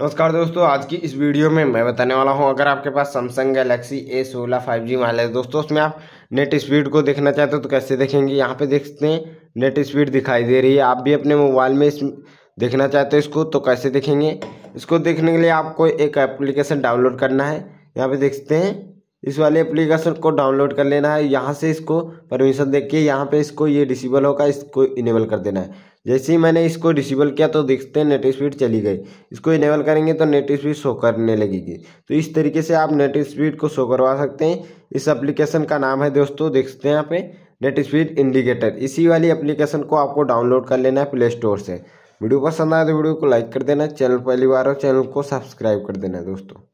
नमस्कार दोस्तों आज की इस वीडियो में मैं बताने वाला हूं अगर आपके पास सैमसंग गैलेक्सी ए सोलह फाइव जी माइलेज दोस्तों उसमें आप नेट स्पीड को देखना चाहते हो तो कैसे देखेंगे यहाँ पे देखते हैं नेट स्पीड दिखाई दे रही है आप भी अपने मोबाइल में इस देखना चाहते हो इसको तो कैसे देखेंगे इसको देखने के लिए आपको एक एप्लीकेशन डाउनलोड करना है यहाँ पर देखते हैं इस वाले एप्लीकेशन को डाउनलोड कर लेना है यहाँ से इसको परमिशन देख के यहाँ पर इसको ये डिसेबल होगा इसको इनेबल कर देना है जैसे ही मैंने इसको डिसेबल किया तो देखते हैं नेट स्पीड चली गई इसको इनेबल करेंगे तो नेट स्पीड शो करने लगेगी तो इस तरीके से आप नेट स्पीड को शो करवा सकते हैं इस एप्लीकेशन का नाम है दोस्तों देखते हैं यहाँ पे नेट स्पीड इंडिकेटर इसी वाली एप्लीकेशन को आपको डाउनलोड कर लेना है प्ले स्टोर से वीडियो पसंद आए तो वीडियो को लाइक कर देना चैनल पहली बार हो चैनल को सब्सक्राइब कर देना दोस्तों